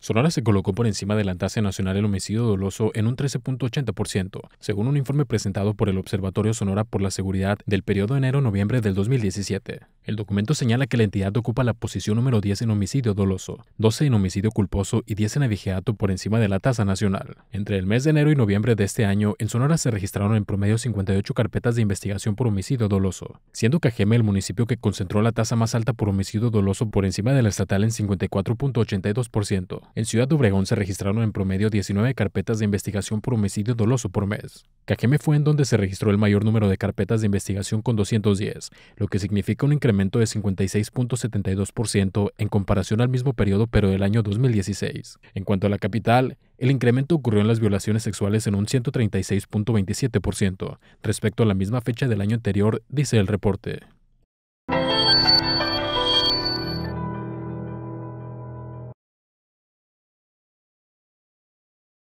Sonora se colocó por encima de la tasa nacional el homicidio doloso en un 13.80%, según un informe presentado por el Observatorio Sonora por la Seguridad del periodo enero-noviembre del 2017. El documento señala que la entidad ocupa la posición número 10 en homicidio doloso, 12 en homicidio culposo y 10 en abigeato por encima de la tasa nacional. Entre el mes de enero y noviembre de este año, en Sonora se registraron en promedio 58 carpetas de investigación por homicidio doloso, siendo Cajeme el municipio que concentró la tasa más alta por homicidio doloso por encima de la estatal en 54.82%. En Ciudad de Obregón se registraron en promedio 19 carpetas de investigación por homicidio doloso por mes. Cajeme fue en donde se registró el mayor número de carpetas de investigación con 210, lo que significa un incremento de 56.72% en comparación al mismo periodo pero del año 2016. En cuanto a la capital, el incremento ocurrió en las violaciones sexuales en un 136.27% respecto a la misma fecha del año anterior, dice el reporte.